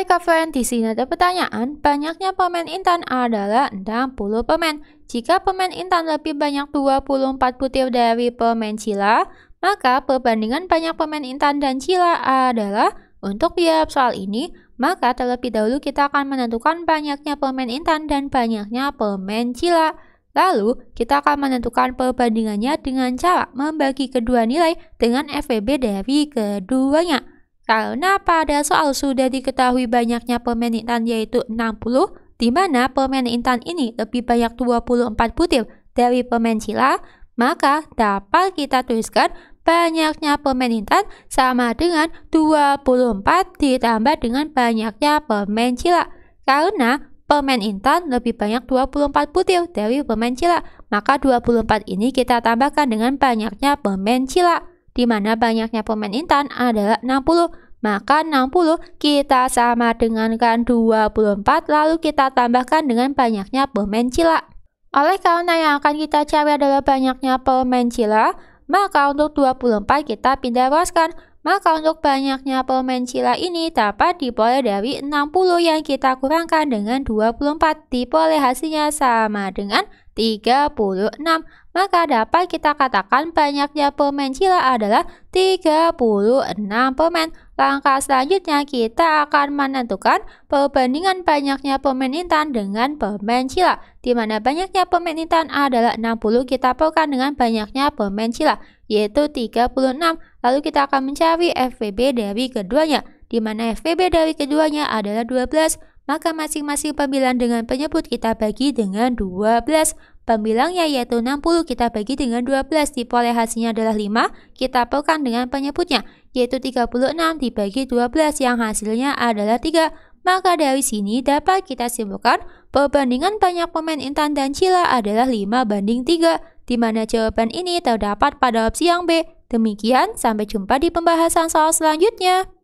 Hai Kak di sini ada pertanyaan, banyaknya pemain Intan adalah 60 pemain. Jika pemain Intan lebih banyak 24 butir dari pemain Cila, maka perbandingan banyak pemain Intan dan Cila adalah untuk biar soal ini, maka terlebih dahulu kita akan menentukan banyaknya pemain Intan dan banyaknya pemain Cila. Lalu, kita akan menentukan perbandingannya dengan cara membagi kedua nilai dengan FVB dari keduanya. Karena pada soal sudah diketahui banyaknya permen intan yaitu 60, di mana permen intan ini lebih banyak 24 butir dari permen cila, maka dapat kita tuliskan banyaknya permen intan sama dengan 24 ditambah dengan banyaknya permen cila. Karena permen intan lebih banyak 24 butir dari permen cila, maka 24 ini kita tambahkan dengan banyaknya permen cila di mana banyaknya pemain intan adalah 60. Maka 60 kita sama dengankan 24 lalu kita tambahkan dengan banyaknya pemain cila. Oleh karena yang akan kita cari adalah banyaknya pemain cila, maka untuk 24 kita pindah ruaskan. Maka untuk banyaknya pemain cila ini dapat diperoleh dari 60 yang kita kurangkan dengan 24. Diperoleh hasilnya sama dengan 36 maka dapat kita katakan banyaknya pemain Cila adalah 36 pemain. Langkah selanjutnya kita akan menentukan perbandingan banyaknya pemain Intan dengan pemain Cila. di mana banyaknya pemain Intan adalah 60 kita perlukan dengan banyaknya pemain Cila, yaitu 36. Lalu kita akan mencari FVB dari keduanya, di mana FVB dari keduanya adalah 12 maka masing-masing pembilang dengan penyebut kita bagi dengan 12. Pembilangnya yaitu 60 kita bagi dengan 12 diperoleh hasilnya adalah 5 kita pekan dengan penyebutnya yaitu 36 dibagi 12 yang hasilnya adalah 3 maka dari sini dapat kita simpulkan perbandingan banyak pemain Intan dan Cila adalah 5 banding 3, di mana jawaban ini terdapat pada opsi yang B. Demikian, sampai jumpa di pembahasan soal selanjutnya.